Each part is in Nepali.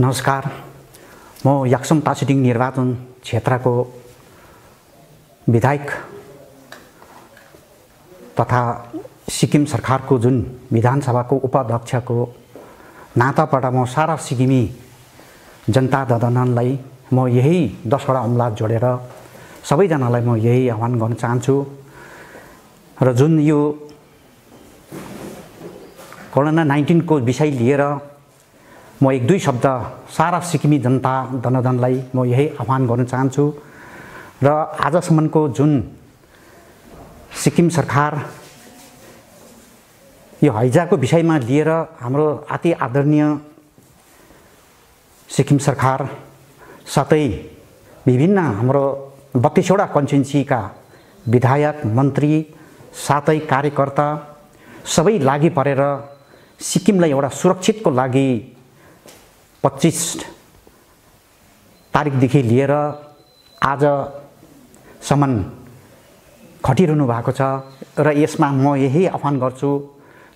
नमस्कार म याक्सम टासिडिङ निर्वाचन क्षेत्रको विधायक तथा सिक्किम सरकारको जुन विधानसभाको उपाध्यक्षको नाताबाट म सारा सिक्किमी जनता ददनलाई म यही दसवटा अमला जोडेर सबैजनालाई म यही आह्वान गर्न चाहन्छु र जुन यो कोरोना नाइन्टिनको विषय लिएर म एक दुई शब्द सारा सिक्किमी जनता जनधनलाई म यही आह्वान गर्न चाहन्छु र आजसम्मको जुन सिक्किम सरकार यो हैजाको विषयमा लिएर हाम्रो अति आदरणीय सिक्किम सरकार साथै विभिन्न हाम्रो बत्तिसवटा कन्स्टिट्युन्सीका विधायक मन्त्री साथै कार्यकर्ता सबै लागि परेर सिक्किमलाई एउटा सुरक्षितको लागि पच्चिस तारिकदेखि लिएर आजसम्म खटिरहनु भएको छ र यसमा म यही आह्वान गर्छु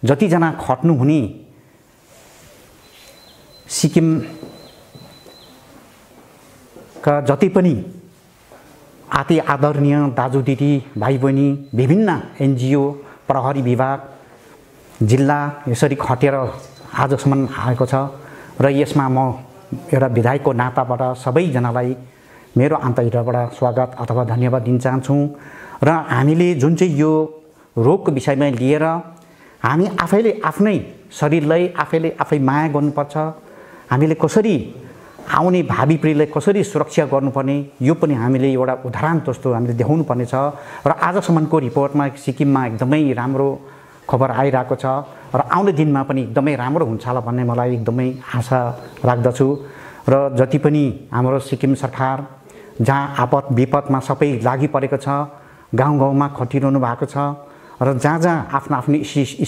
जतिजना खट्नुहुने सिक्किमका जति पनि आति आदरणीय दाजु दिदी भाइ बहिनी विभिन्न एनजिओ प्रहरी विभाग जिल्ला यसरी खटेर आजसम्म आएको छ र यसमा म एउटा विधायकको नाताबाट सबैजनालाई मेरो आन्तरिकबाट स्वागत अथवा धन्यवाद दिन चाहन्छु र हामीले जुन चाहिँ यो रोगको विषयमा लिएर हामी आफैले आफ्नै शरीरलाई आफैले आफै माया गर्नुपर्छ हामीले कसरी आउने भावी पिँढीलाई कसरी सुरक्षा गर्नुपर्ने यो पनि हामीले एउटा उदाहरण जस्तो हामीले देखाउनु पर्नेछ र आजसम्मको रिपोर्टमा सिक्किममा एकदमै राम्रो खबर आइरहेको छ र आउने दिनमा पनि एकदमै राम्रो हुन्छ होला भन्ने मलाई एकदमै आशा राख्दछु र जति पनि हाम्रो सिक्किम सरकार जहाँ आपत विपदमा सबै लागि परेको छ गाउँ गाउँमा खटिरहनु भएको छ र जहाँ जहाँ आफ्नो आफ्नो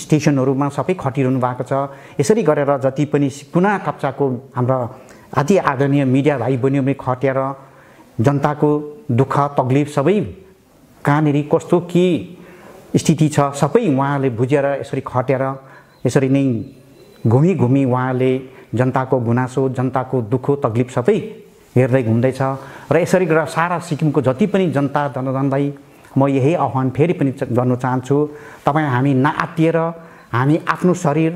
स्टेसनहरूमा सबै खटिरहनु भएको छ यसरी गरेर जति पनि कुना कप्चाको हाम्रा अति आदरणीय मिडिया भाइ बहिनीहरूले खटेर जनताको दुःख तक्लिफ सबै कहाँनिर कस्तो के स्थिति छ सबै उहाँले बुझेर यसरी खटेर यसरी नै घुमी घुमी उहाँले जनताको गुनासो जनताको दुःख तकलिफ सबै हेर्दै घुम्दैछ र यसरी गरेर सारा सिक्किमको जति पनि जनता जनजनलाई म यही आह्वान फेरि पनि गर्न चाहन्छु तपाईँ हामी नआतिएर हामी आफ्नो शरीर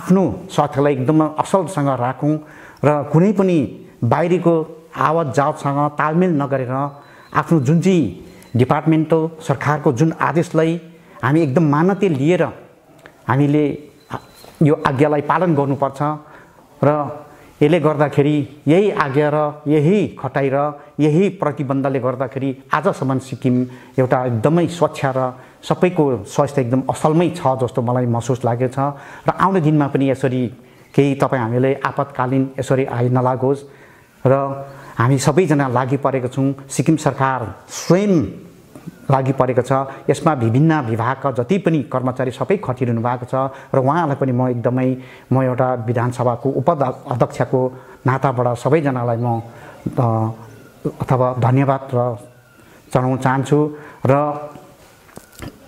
आफ्नो स्वास्थ्यलाई एकदम असलसँग राखौँ र कुनै पनि बाहिरीको आवाज जावतसँग तालमेल नगरेर आफ्नो जुन चाहिँ डिपार्टमेन्टको सरकारको जुन आदेशलाई हामी एकदम मानते लिएर हामीले यो आज्ञालाई पालन गर्नुपर्छ र यसले गर्दाखेरि यही आज्ञा र यही खटाइ र यही प्रतिबन्धले गर्दाखेरि आजसम्म सिक्किम एउटा एकदमै स्वच्छ र सबैको स्वास्थ्य एकदम असलमै छ जस्तो मलाई महसुस लागेको छ र आउने दिनमा पनि यसरी केही तपाईँ हामीलाई आपतकालीन यसरी आइ नलागोस् र हामी सबैजना लागि परेको छौँ सिक्किम सरकार स्वयं लागि परेको छ यसमा विभिन्न विभागका जति पनि कर्मचारी सबै खटिरहनु भएको छ र उहाँहरूलाई पनि म एकदमै म एउटा विधानसभाको उप अध्यक्षको नाताबाट सबैजनालाई म अथवा धन्यवाद र चढाउन चाहन्छु र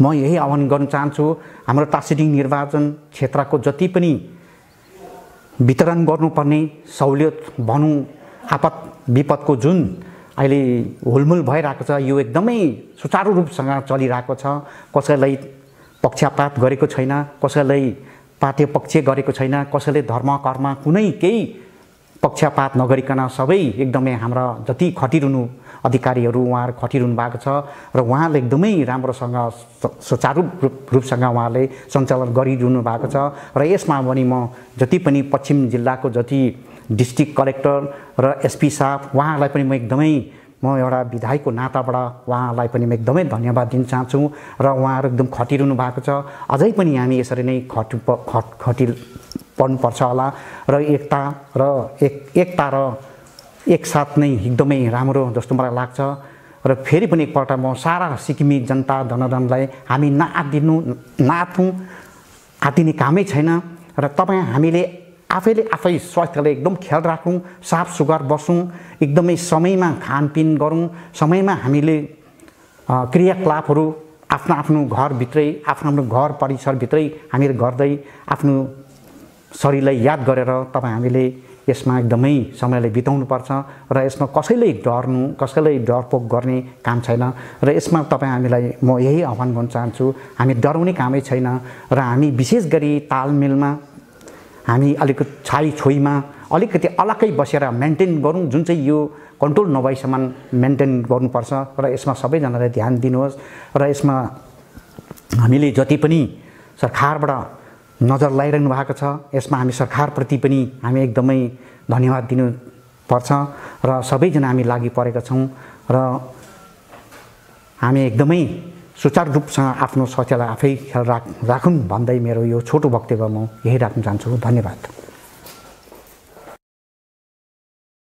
म यही आह्वान गर्न चाहन्छु हाम्रो टासिडिङ निर्वाचन क्षेत्रको जति पनि वितरण गर्नुपर्ने सहुलियत भनौँ आपत विपदको जुन अहिले हुलमुल भइरहेको छ यो एकदमै सुचारु रूपसँग चलिरहेको छ कसैलाई पक्षपात गरेको छैन कसैलाई पाठ्य पक्ष गरेको छैन कसैले धर्म कर्म कुनै केही पक्षपात नगरिकन सबै एकदमै हाम्रा जति खटिरहनु अधिकारीहरू उहाँहरू खटिरहनु भएको छ र उहाँले एकदमै राम्रोसँग सुचारु रूप रूपसँग उहाँले सञ्चालन गरिरहनु भएको छ र यसमा पनि म जति पनि पश्चिम जिल्लाको जति डिस्ट्रिक्ट कलेक्टर र एसपी साहब उहाँहरूलाई पनि म एकदमै म एउटा विधायकको नाताबाट उहाँहरूलाई पनि म एकदमै धन्यवाद दिन चाहन्छु र उहाँहरू एकदम खटिरहनु भएको छ अझै पनि हामी यसरी नै खटि खट खटि पर्नुपर्छ होला र एकता र एक एकता र एकसाथ नै एकदमै राम्रो जस्तो मलाई लाग्छ र फेरि पनि एकपल्ट म सारा सिक्किमी जनता धनधनलाई हामी नआदिनु नाथौँ आतिने कामै छैन र तपाईँ हामीले आफैले आफै स्वास्थ्यलाई एकदम ख्याल राखौँ साफ सुग्घर बसौँ एकदमै समयमा खानपिन गरौँ समयमा हामीले क्रियाकलापहरू आफ्नो आफ्नो घरभित्रै आफ्नो आफ्नो घर परिसरभित्रै हामीले गर्दै आफ्नो शरीरलाई याद गरेर तपाईँ हामीले यसमा एकदमै समयलाई बिताउनुपर्छ र यसमा कसैले डर्नु कसैलाई डरपोक गर्ने काम छैन र यसमा तपाईँ हामीलाई म यही आह्वान गर्न चाहन्छु हामी डराउने कामै छैन र हामी विशेष गरी तालमेलमा हामी अलिक छाई छोइमा अलिकति अलग्गै बसेर मेन्टेन गरौँ जुन चाहिँ यो कन्ट्रोल नभएसम्म मेन्टेन गर्नुपर्छ र यसमा सबैजनालाई ध्यान दिनुहोस् र यसमा हामीले जति पनि सरकारबाट नजर लगाइरहनु भएको छ यसमा हामी सरकारप्रति पनि हामी एकदमै धन्यवाद दिनुपर्छ र सबैजना हामी लागि परेका छौँ र हामी एकदमै सुचारू रूपसँग आफ्नो स्वास्थ्यलाई आफै ख्याल राख राखुन् भन्दै मेरो यो छोटो वक्तव्य म यही राख्न चाहन्छु धन्यवाद